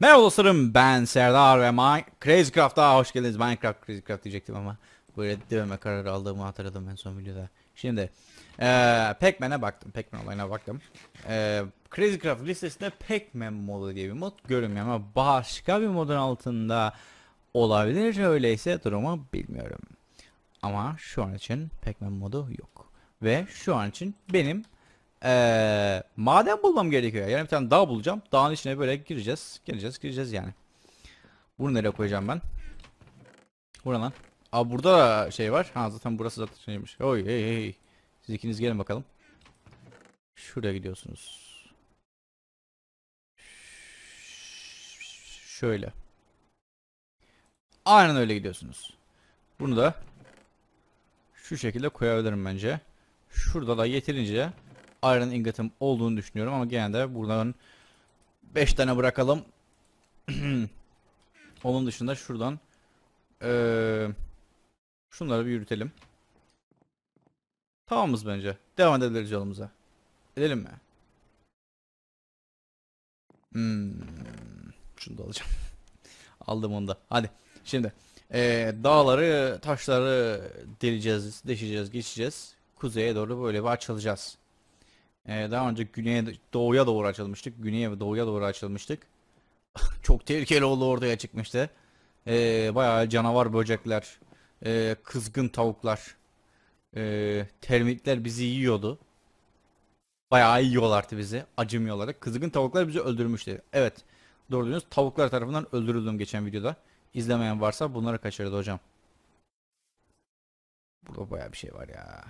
Merhaba dostlarım ben Serdar ve My Crazy hoş geldiniz. Minecraft Crazycraft diyecektim ama böyle dememe kararı aldığımı hatırladım en son videoda. Şimdi ee, Pac-Man'e baktım. Pac-Man olayına baktım. E, Crazy listesinde Pac-Man modu diye bir mod görünmüyor ama başka bir modun altında olabilir. Öyleyse durumu bilmiyorum. Ama şu an için Pac-Man modu yok. Ve şu an için benim ee, maden bulmam gerekiyor. Yani bir tane dağ bulacağım. Dağın içine böyle gireceğiz. Gireceğiz gireceğiz yani. Bunu nereye koyacağım ben? Buradan. Aa burada da şey var. Ha zaten burası zaten şeymiş. Oy hey hey. Siz ikiniz gelin bakalım. Şuraya gidiyorsunuz. Şöyle. Aynen öyle gidiyorsunuz. Bunu da şu şekilde koyabilirim bence. Şurada da yeterince iron ingotum olduğunu düşünüyorum ama genelde buradan 5 tane bırakalım. Onun dışında şuradan ee, şunları bir yürütelim. Tamamız bence. Devam edebiliriz yolumuza. Edelim mi? Hmm. Şunu da alacağım. Aldım onu da. Hadi. Şimdi. Ee, dağları, taşları deleceğiz, deşeceğiz, geçeceğiz. Kuzeye doğru böyle bir açılacağız. Ee, daha önce güneye doğuya doğru açılmıştık. Güneye ve doğuya doğru açılmıştık. Çok tehlikeli oldu ortaya çıkmıştı. Ee, bayağı canavar böcekler, e, kızgın tavuklar, e, termitler bizi yiyordu. Bayağı yiyorlardı bizi acımıyorlar. Kızgın tavuklar bizi öldürmüştü. Evet doğru diyorsunuz tavuklar tarafından öldürüldüm geçen videoda. İzlemeyen varsa bunları kaçırdı hocam. Burada bayağı bir şey var ya.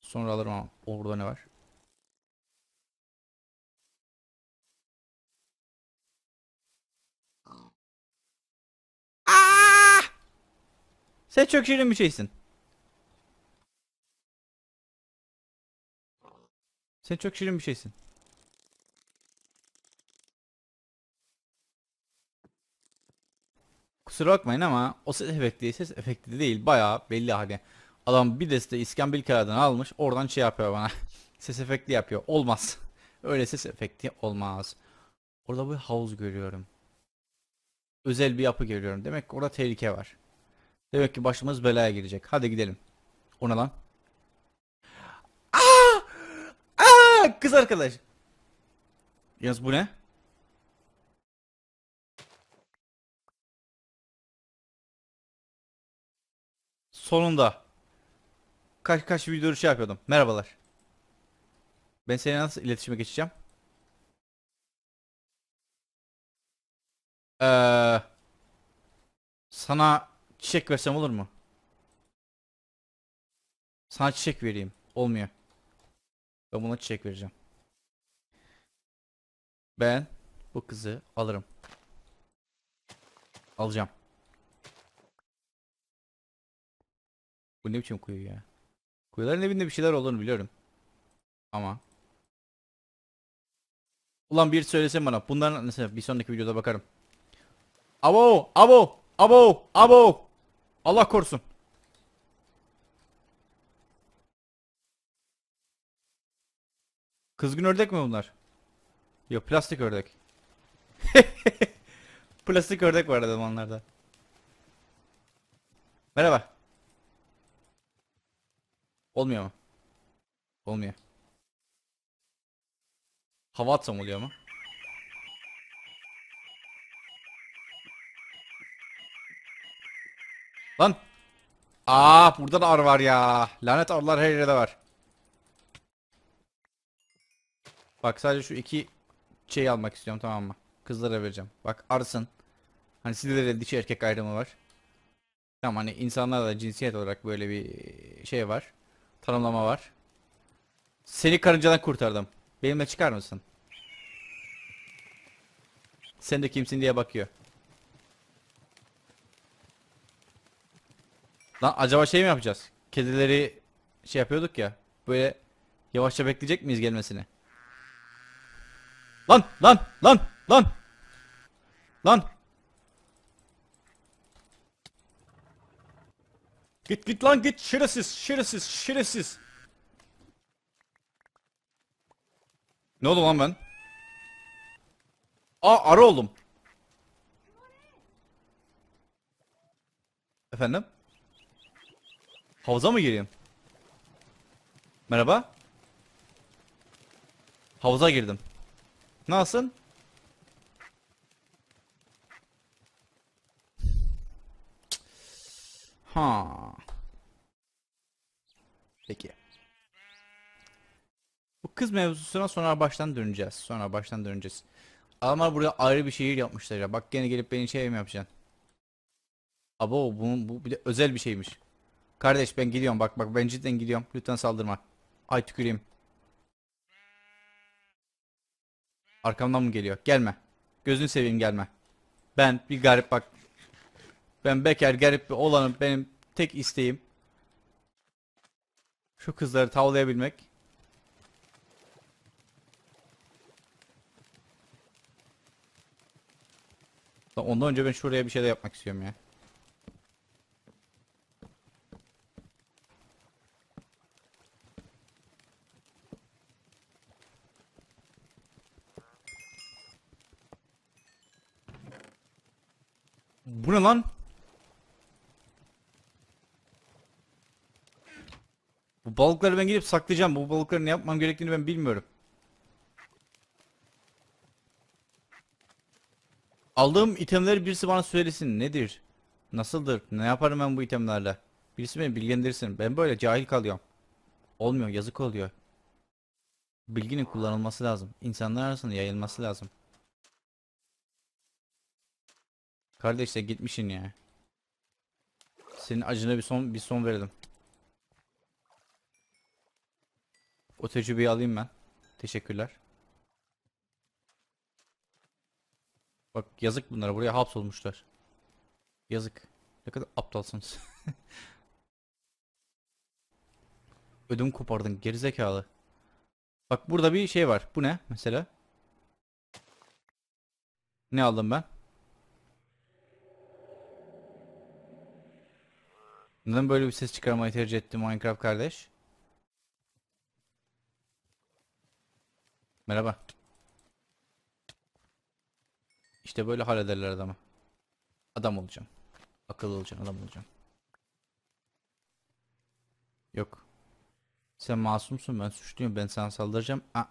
Sonra alırım ama orada ne var? Sen çok şirin bir şeysin. Sen çok şirin bir şeysin. Kusura bakmayın ama o ses efekti ses efekti değil bayağı belli hani. Adam bir deste İskambil kağıdını almış oradan şey yapıyor bana. ses efekti yapıyor. Olmaz. Öyle ses efekti olmaz. Orada bir havuz görüyorum. Özel bir yapı görüyorum. Demek ki orada tehlike var. Demek ki başımız belaya girecek. Hadi gidelim. O ne lan? Aa! Aa! Kız arkadaş. Yaz bu ne? Sonunda. Kaç kaç videoyu şey yapıyordum. Merhabalar. Ben seninle nasıl iletişime geçeceğim? Ee, sana Çiçek versem olur mu? Sana çiçek vereyim. Olmuyor. Ben buna çiçek vereceğim. Ben bu kızı alırım. Alacağım. Bu ne biçim kuyu ya? Kuyuların evinde bir şeyler olduğunu biliyorum. Ama Ulan bir söylesem bana. Bundan mesela bir sonraki videoda bakarım. Abo, abo, abo, abo. Allah korusun. Kızgın ördek mi bunlar? Yok plastik ördek. plastik ördek var dedim onlarda. Merhaba. Olmuyor mu? Olmuyor. Hava atsam oluyor mu? Lan. Aa burada da arı var ya. Lanet arılar her yerde var. Bak sadece şu iki şey almak istiyorum tamam mı? Kızlara vereceğim. Bak arısın. Hani sizde de dişi erkek ayrımı var. Tamam hani insanlar da cinsiyet olarak böyle bir şey var. Tanımlama var. Seni karıncadan kurtardım. Benimle çıkar mısın? Sen de kimsin diye bakıyor. Lan acaba şey mi yapacağız? Kedileri şey yapıyorduk ya. Böyle yavaşça bekleyecek miyiz gelmesini? Lan lan lan lan. Lan. Git git lan git şerefsiz şerefsiz şerefsiz. Ne oldu lan ben? Aa arı oldum. Efendim? Havuza mı gireyim? Merhaba. Havuza girdim. Nasılsın? Ha. Peki. Bu kız mevzusuna sonra baştan döneceğiz. Sonra baştan döneceğiz. Adamlar burada ayrı bir şehir yapmışlar ya. Bak gene gelip beni şey mi yapacaksın? Abo bu, bu bir de özel bir şeymiş. Kardeş ben gidiyorum bak bak ben cidden gidiyorum. Lütfen saldırma. Ay tüküreyim. Arkamdan mı geliyor? Gelme. Gözünü seveyim gelme. Ben bir garip bak. Ben bekar garip bir olanım. Benim tek isteğim. Şu kızları tavlayabilmek. Ondan önce ben şuraya bir şey de yapmak istiyorum ya. Bu ne lan? Bu balıkları ben gidip saklayacağım. Bu balıkları ne yapmam gerektiğini ben bilmiyorum. Aldığım itemleri birisi bana söylesin. Nedir? Nasıldır? Ne yaparım ben bu itemlerle? Birisi beni bilgilendirsin. Ben böyle cahil kalıyorum. Olmuyor, yazık oluyor. Bilginin kullanılması lazım. İnsanlar arasında yayılması lazım. Kardeşse gitmişin ya. Senin acına bir son bir son verelim. O tecrübeyi alayım ben. Teşekkürler. Bak yazık bunlara buraya hapsolmuşlar. Yazık. Ne kadar aptalsınız. Ödüm kopardın gerizekalı. Bak burada bir şey var. Bu ne mesela? Ne aldım ben? Neden böyle bir ses çıkarmayı tercih etti Minecraft kardeş? Merhaba. İşte böyle hallederler adamı. Adam olacağım. Akıllı olacağım, adam olacağım. Yok. Sen masumsun, ben suçluyum. Ben sana saldıracağım. Ah.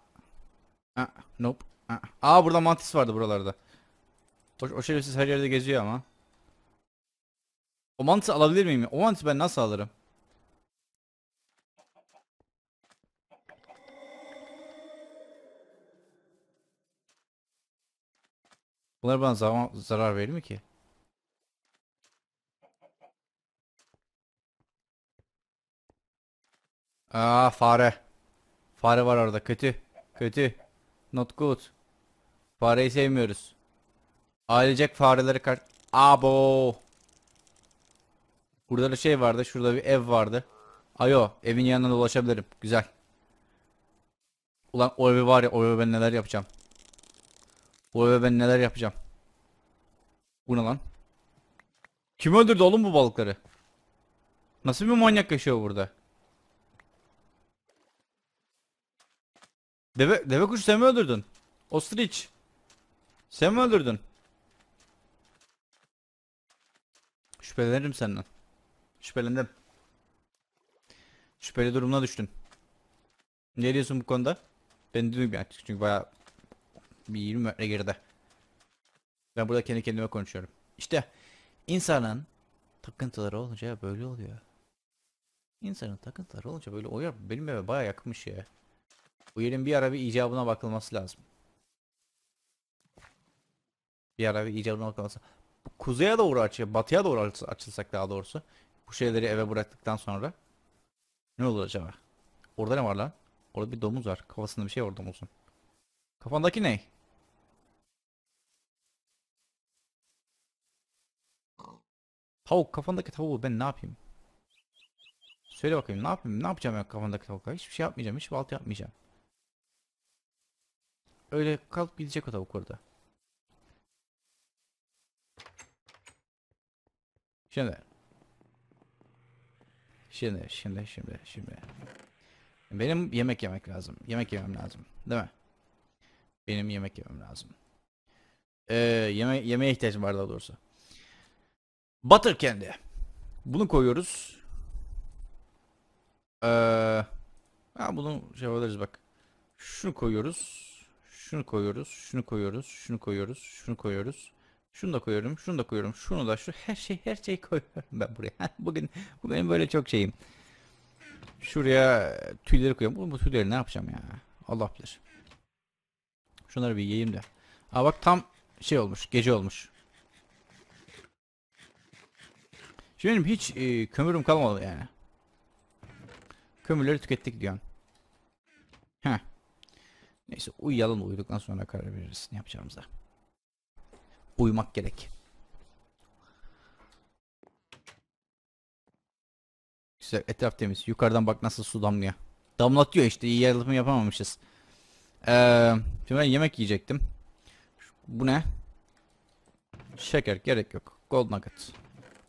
Ah. nope. Aa, ah. Aa burada mantis vardı buralarda. O, o şerefsiz her yerde geziyor ama. O mantı alabilir miyim? O mantı ben nasıl alırım? Bunlar bana zar zarar verir mi ki? Aa fare. Fare var orada kötü. Kötü. Not good. Fareyi sevmiyoruz. Ailecek fareleri kar... Abo. Burada da şey vardı. Şurada bir ev vardı. Ayo evin yanına dolaşabilirim. Güzel. Ulan o evi var ya o evi ben neler yapacağım. O evi ben neler yapacağım. Bu ne lan? Kim öldürdü oğlum bu balıkları? Nasıl bir manyak yaşıyor burada? Deve, deve kuşu sen mi öldürdün? Ostrich. Sen mi öldürdün? Şüphelenirim senden. Şüphelendim. Şüpheli durumuna düştün. Ne diyorsun bu konuda? Ben duymuyorum artık çünkü baya bir 20 metre geride. Ben burada kendi kendime konuşuyorum. İşte insanın takıntıları olunca böyle oluyor. İnsanın takıntıları olunca böyle oluyor. Benim eve bayağı yakmış ya. Bu yerin bir ara bir icabına bakılması lazım. Bir ara bir icabına bakılması. Kuzeye doğru açıyor, batıya doğru açılsak daha doğrusu bu şeyleri eve bıraktıktan sonra ne olur acaba? Orada ne var lan? Orada bir domuz var. Kafasında bir şey var domuzun. Kafandaki ne? Tavuk kafandaki tavuğu ben ne yapayım? Söyle bakayım ne yapayım? Ne yapacağım ya kafandaki tavuğa? Hiçbir şey yapmayacağım. Hiçbir altı yapmayacağım. Öyle kalıp gidecek o tavuk orada. Şimdi Şimdi, şimdi, şimdi, şimdi. Benim yemek yemek lazım. Yemek yemem lazım. Değil mi? Benim yemek yemem lazım. Ee, yeme yemeğe ihtiyacım var daha doğrusu. Butter kendi. Bunu koyuyoruz. Ee, ha, bunu şey alırız bak. Şunu koyuyoruz. Şunu koyuyoruz. Şunu koyuyoruz. Şunu koyuyoruz. Şunu koyuyoruz. Şunu koyuyoruz. Şunu da koyuyorum, şunu da koyuyorum, şunu da şu her şey her şeyi koyuyorum ben buraya. Bugün bu benim böyle çok şeyim. Şuraya tüyleri koyuyorum. Bu, bu tüyleri ne yapacağım ya? Allah bilir. Şunları bir yiyeyim de. Aa bak tam şey olmuş, gece olmuş. Şimdi benim hiç e, kömürüm kalmadı yani. Kömürleri tükettik diyorsun. Heh. Neyse uyuyalım uyuduktan sonra karar veririz ne yapacağımıza uyumak gerek. Güzel etraf temiz. Yukarıdan bak nasıl su damlıyor. Damlatıyor işte iyi yalıtımı yapamamışız. Ee, şimdi ben yemek yiyecektim. Bu ne? Şeker gerek yok. Gold nugget.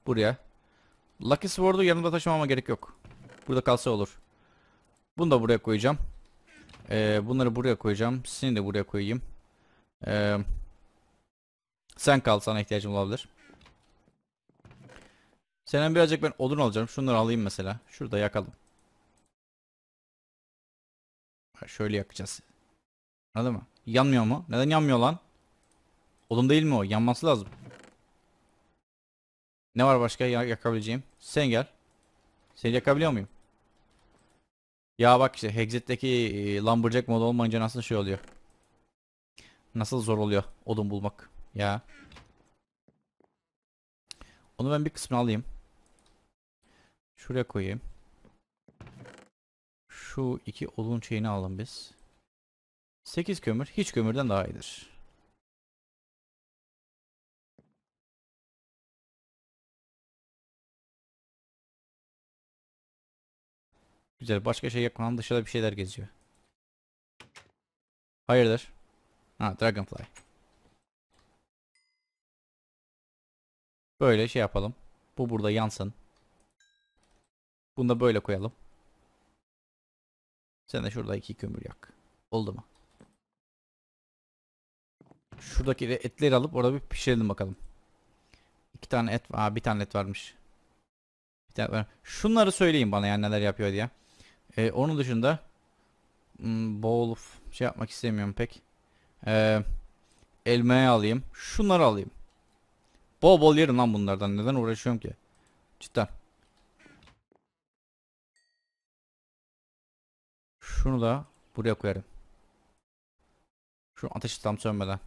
Buraya. Lucky Sword'u yanımda taşımama gerek yok. Burada kalsa olur. Bunu da buraya koyacağım. Ee, bunları buraya koyacağım. Seni de buraya koyayım. Eee... Sen kal sana ihtiyacım olabilir. Senin birazcık ben odun alacağım. Şunları alayım mesela. Şurada yakalım. şöyle yakacağız. Anladın mı? Yanmıyor mu? Neden yanmıyor lan? Odun değil mi o? Yanması lazım. Ne var başka yakabileceğim? Sen gel. Seni yakabiliyor muyum? Ya bak işte Hexet'teki e, Lumberjack modu olmayınca nasıl şey oluyor? Nasıl zor oluyor odun bulmak? Ya. Onu ben bir kısmını alayım. Şuraya koyayım. Şu iki odun çeyini alalım biz. 8 kömür hiç kömürden daha iyidir. Güzel. Başka şey yakmadan dışarıda bir şeyler geziyor. Hayırdır? Ha Dragonfly. Böyle şey yapalım. Bu burada yansın. Bunu da böyle koyalım. Sen de şurada iki kömür yak. Oldu mu? Şuradaki etleri alıp orada bir pişirelim bakalım. İki tane et. var. bir tane et varmış. Bir tane var. Şunları söyleyin bana yani neler yapıyor diye. Ee, onun dışında hmm, bowl şey yapmak istemiyorum pek. Ee, elmayı alayım. Şunları alayım. Bol bol yerim lan bunlardan. Neden uğraşıyorum ki? Cidden. Şunu da buraya koyarım. Şu ateş tam sönmeden.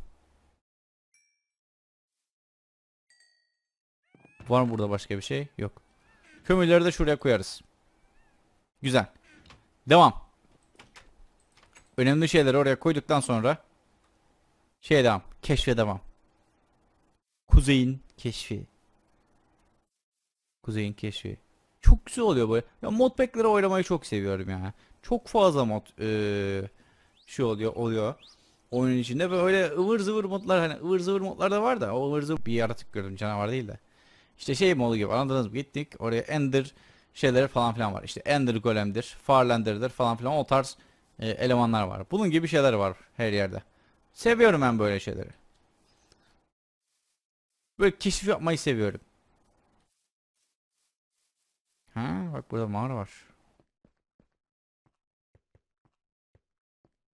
Var mı burada başka bir şey? Yok. Kömürleri de şuraya koyarız. Güzel. Devam. Önemli şeyleri oraya koyduktan sonra şey devam. Keşfe devam. Kuzeyin keşfi. Kuzey'in keşfi. Çok güzel oluyor böyle. Ya mod modpack'leri oynamayı çok seviyorum yani. Çok fazla mod ee, şey oluyor oluyor. Oyun içinde böyle ıvır zıvır modlar hani ıvır zıvır modlar da var da o ıvır zıvır bir yaratık gördüm canavar değil de. İşte şey modu gibi anladınız mı gittik oraya Ender şeyleri falan filan var. İşte Ender Golem'dir, Farlander'dır falan filan o tarz e, elemanlar var. Bunun gibi şeyler var her yerde. Seviyorum ben böyle şeyleri. Böyle keşif yapmayı seviyorum. Ha bak burada mağara var.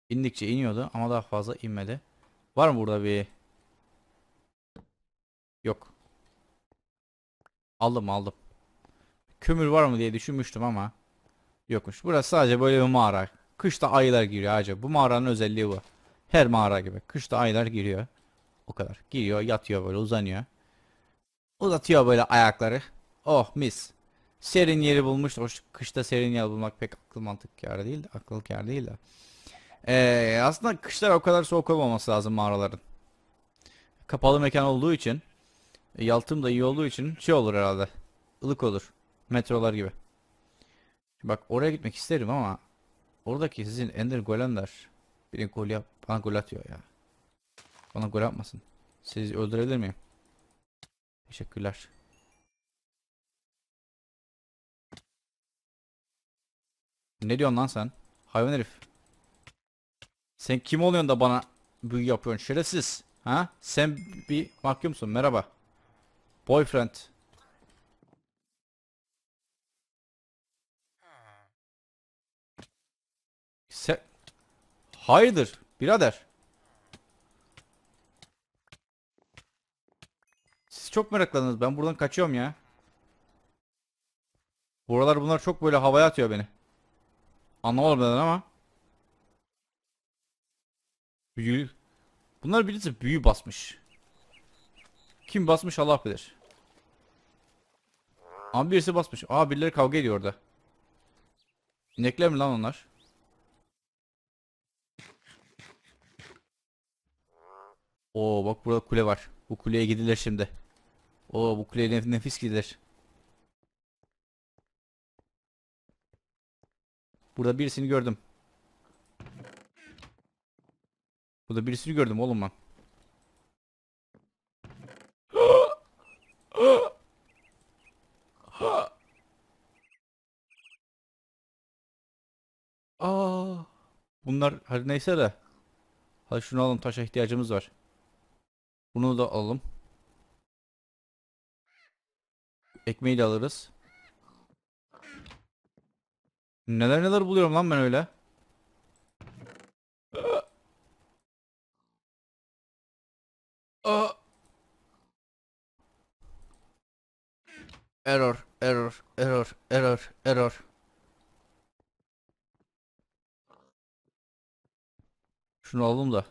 İndikçe iniyordu ama daha fazla inmedi. Var mı burada bir? Yok. Aldım aldım. Kömür var mı diye düşünmüştüm ama yokmuş. Burası sadece böyle bir mağara. Kışta ayılar giriyor acaba. Bu mağaranın özelliği bu. Her mağara gibi. Kışta ayılar giriyor. O kadar. Giriyor, yatıyor böyle uzanıyor. Uzatıyor böyle ayakları. Oh mis. Serin yeri bulmuş. O kışta serin yer bulmak pek akıl mantık yer değil de akıl kar değil de. Ee, aslında kışlar o kadar soğuk olmaması lazım mağaraların. Kapalı mekan olduğu için e, yaltım da iyi olduğu için şey olur herhalde. Ilık olur. Metrolar gibi. Bak oraya gitmek isterim ama oradaki sizin Ender Golender birin gol yap, bana gol atıyor ya. Bana gol atmasın. Sizi öldürebilir miyim? Teşekkürler. Ne diyorsun lan sen? Hayvan herif. Sen kim oluyorsun da bana büyü yapıyorsun şerefsiz? Ha? Sen bir musun? Merhaba. Boyfriend. Sen... Hayırdır birader? Siz çok meraklandınız. Ben buradan kaçıyorum ya. Buralar bunlar çok böyle havaya atıyor beni. Anlamadım neden ama. Büyü. Bunlar birisi büyü basmış. Kim basmış Allah bilir. Ama birisi basmış. Aa birileri kavga ediyor orada. İnekler mi lan onlar? Oo bak burada kule var. Bu kuleye gidilir şimdi. O bu kule nefis gider. Burada birisini gördüm. Burada birisini gördüm oğlum ben. Aa, bunlar hadi neyse de. Hadi şunu alalım taşa ihtiyacımız var. Bunu da alalım. Ekmeği de alırız. Neler neler buluyorum lan ben öyle. Ah. Error, error, error, error, error. Şunu aldım da.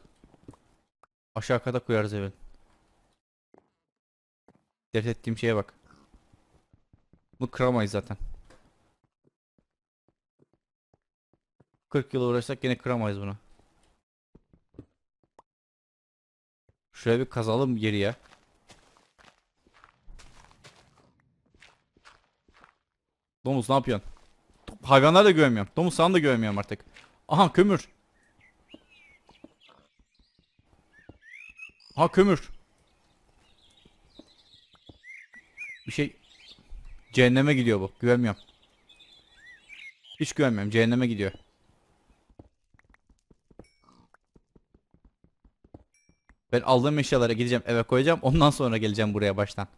Aşağı kata koyarız evin. Dert ettiğim şeye bak. Bu kıramayız zaten. 40 yıl uğraşsak yine kıramayız bunu. Şöyle bir kazalım geriye. Domuz ne yapıyorsun? Hayvanlara da güvenmiyorum. Domuz sana da güvenmiyorum artık. Aha kömür. Ha kömür. Bir şey Cehenneme gidiyor bu. Güvenmiyorum. Hiç güvenmiyorum. Cehenneme gidiyor. Ben aldığım eşyalara gideceğim eve koyacağım. Ondan sonra geleceğim buraya baştan.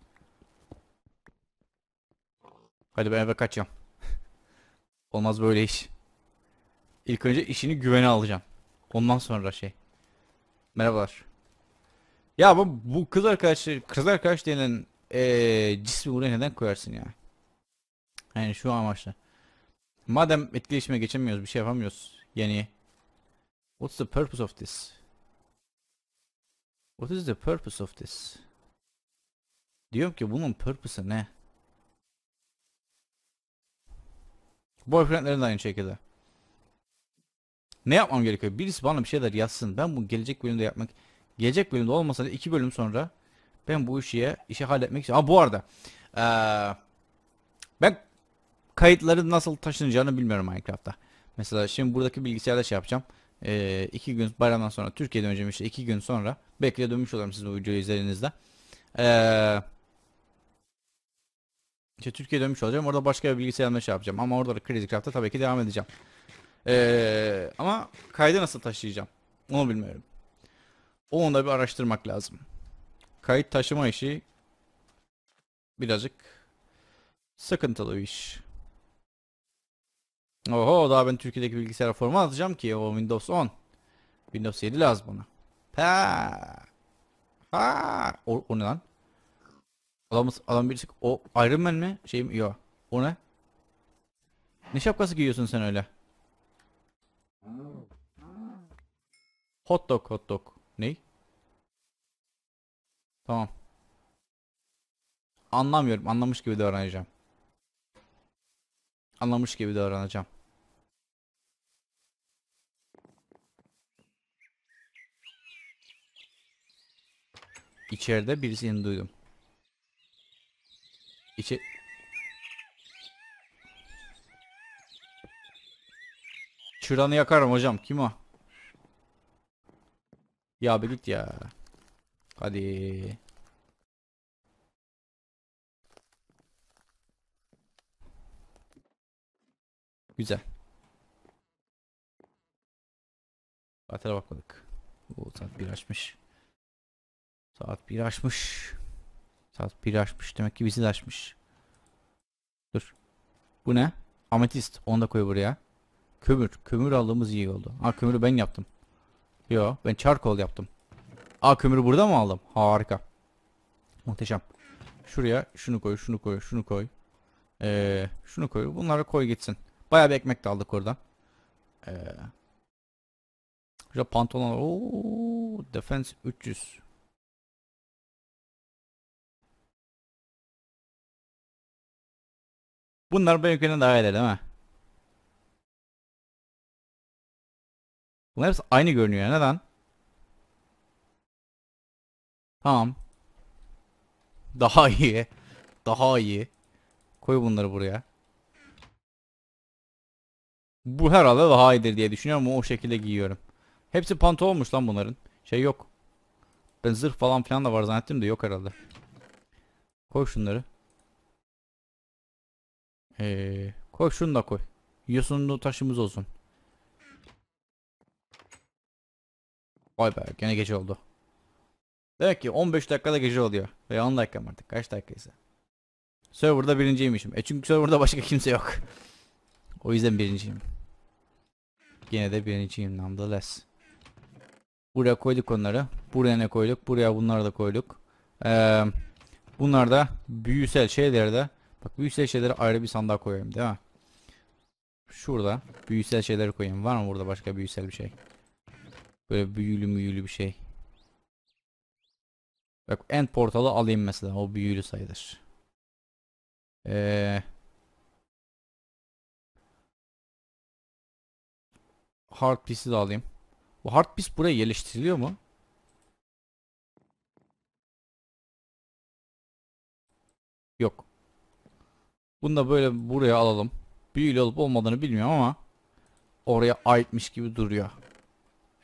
Hadi ben eve kaçıyorum. Olmaz böyle iş. İlk önce işini güvene alacağım. Ondan sonra şey. Merhabalar. Ya bu, bu kız arkadaşı, kız arkadaş denen ee, cismi buraya neden koyarsın ya? Yani şu amaçla. Madem etkileşime geçemiyoruz bir şey yapamıyoruz. Yani What's the purpose of this? What is the purpose of this? Diyorum ki bunun purpose'ı ne? Boyfriendlerin de aynı şekilde. Ne yapmam gerekiyor? Birisi bana bir şeyler yazsın. Ben bu gelecek bölümde yapmak... Gelecek bölümde olmasa da iki bölüm sonra ben bu işe, halletmek için... Ha bu arada... Ee, ben kayıtları nasıl taşınacağını bilmiyorum Minecraft'ta. Mesela şimdi buradaki bilgisayarda şey yapacağım. Ee, iki gün bayramdan sonra Türkiye'den döneceğim işte iki gün sonra. bekle dönmüş olurum sizin bu videoyu izlerinizde. Ee, işte Türkiye'ye dönmüş olacağım. Orada başka bir bilgisayarda şey yapacağım. Ama orada da Crazy Craft'ta tabii ki devam edeceğim. Ee, ama kaydı nasıl taşıyacağım? Onu bilmiyorum. O onda bir araştırmak lazım. Kayıt taşıma işi birazcık sıkıntılı bir iş. Oho daha ben Türkiye'deki bilgisayara forma atacağım ki o Windows 10. Windows 7 lazım bana. Ha, Ha. O, o ne lan? Adam, adam birisi o Iron Man mi? Şey mi? Yok. O ne? Ne şapkası giyiyorsun sen öyle? Hot dog hot dog. Ney? Tamam. Anlamıyorum. Anlamış gibi davranacağım anlamış gibi davranacağım. İçeride birisini duydum. İçe... Çıranı yakarım hocam. Kim o? Ya bir git ya. Hadi. Güzel. Saatine bakmadık. Oo, saat bir açmış. Saat bir açmış. Saat bir açmış. Demek ki bizi de açmış. Dur. Bu ne? Ametist. Onu da koy buraya. Kömür. Kömür aldığımız iyi oldu. Ha kömürü ben yaptım. Yo ben charcoal yaptım. A, kömürü burada mı aldım? Harika. Muhteşem. Şuraya şunu koy, şunu koy, şunu koy. Ee, şunu koy. Bunları koy gitsin. Bayağı bir ekmek de aldık oradan. Ee, Hocam pantolon. Ooo, defense 300. Bunlar daha dahil değil mi? Bunlar hepsi aynı görünüyor. Neden? Tamam. Daha iyi. Daha iyi. Koy bunları buraya. Bu herhalde daha iyidir diye düşünüyorum ama o şekilde giyiyorum. Hepsi panto olmuş lan bunların. Şey yok. Ben zırh falan filan da var zannettim de yok herhalde. Koy şunları. Ee, koy şunu da koy. Yosunlu taşımız olsun. Vay be gene gece oldu. Demek ki 15 dakikada gece oluyor. Veya 10 dakika artık kaç dakikaysa. Serverda birinciymişim. E çünkü serverda başka kimse yok. O yüzden birinciyim. Yine de birinciyim nonetheless. Buraya koyduk onları. Buraya ne koyduk? Buraya bunları da koyduk. Ee, bunlar da büyüsel şeyleri de. Bak büyüsel şeyleri ayrı bir sandığa koyayım değil mi? Şurada büyüsel şeyleri koyayım. Var mı burada başka büyüsel bir şey? Böyle büyülü müyülü bir şey. Bak end portalı alayım mesela. O büyülü sayılır. Ee, hard piece'i de alayım. Bu hard piece buraya yerleştiriliyor mu? Yok. Bunu da böyle buraya alalım. Büyülü olup olmadığını bilmiyorum ama oraya aitmiş gibi duruyor.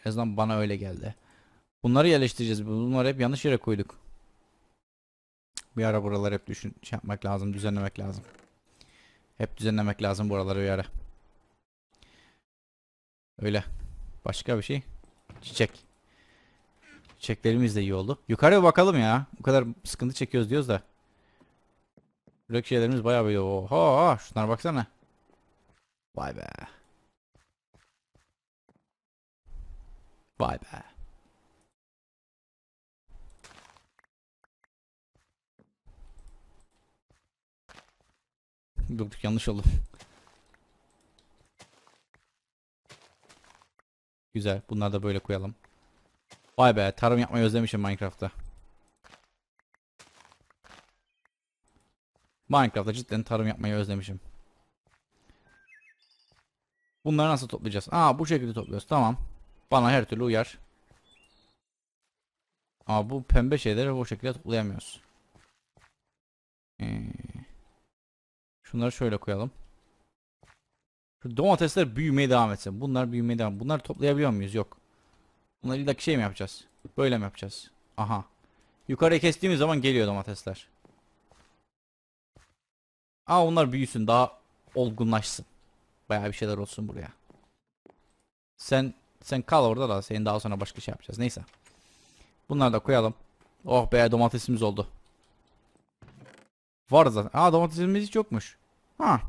En azından bana öyle geldi. Bunları yerleştireceğiz. Bunları hep yanlış yere koyduk. Bir ara buraları hep düşün şey yapmak lazım, düzenlemek lazım. Hep düzenlemek lazım buraları bir ara. Öyle. Başka bir şey. Çiçek. Çiçeklerimiz de iyi oldu. Yukarıya bakalım ya. Bu kadar sıkıntı çekiyoruz diyoruz da. Buradaki şeylerimiz bayağı böyle. Oha şunlara baksana. Vay be. Vay be. Durduk yanlış oldu. Güzel. Bunları da böyle koyalım. Vay be tarım yapmayı özlemişim Minecraft'ta. Minecraft'ta cidden tarım yapmayı özlemişim. Bunları nasıl toplayacağız? Aa bu şekilde topluyoruz. Tamam. Bana her türlü uyar. Ama bu pembe şeyleri bu şekilde toplayamıyoruz. Ee, şunları şöyle koyalım. Şu domatesler büyümeye devam etsin. Bunlar büyümeye devam. Bunları toplayabiliyor muyuz? Yok. Bunları illaki şey mi yapacağız? Böyle mi yapacağız? Aha. Yukarıya kestiğimiz zaman geliyor domatesler. Aa onlar büyüsün. Daha olgunlaşsın. Baya bir şeyler olsun buraya. Sen sen kal orada da senin daha sonra başka şey yapacağız. Neyse. Bunları da koyalım. Oh be domatesimiz oldu. Var zaten. Aa domatesimiz hiç yokmuş. Ha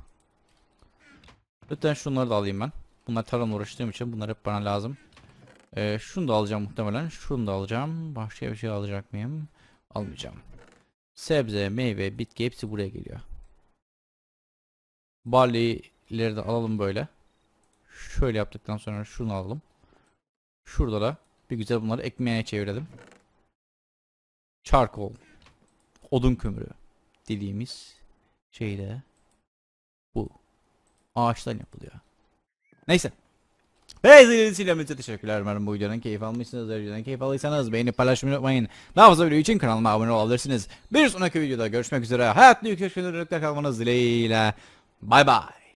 Lütfen şunları da alayım ben. Bunlar tarımla uğraştığım için bunlar hep bana lazım. Ee, şunu da alacağım muhtemelen. Şunu da alacağım. Başka bir şey alacak mıyım? Almayacağım. Sebze, meyve, bitki hepsi buraya geliyor. Barley'leri de alalım böyle. Şöyle yaptıktan sonra şunu alalım. Şurada da bir güzel bunları ekmeğe çevirelim. Charcoal. Odun kömürü dediğimiz şeyde ağaçtan yapılıyor. Neyse. Beyazı ile teşekkürler. Umarım bu videonun keyif almışsınız. Videodan keyif aldıysanız beğenip paylaşmayı unutmayın. Daha fazla video için kanalıma abone olabilirsiniz. Bir sonraki videoda görüşmek üzere. Hayatlı yüksek günlükte kalmanız dileğiyle. Bay bay.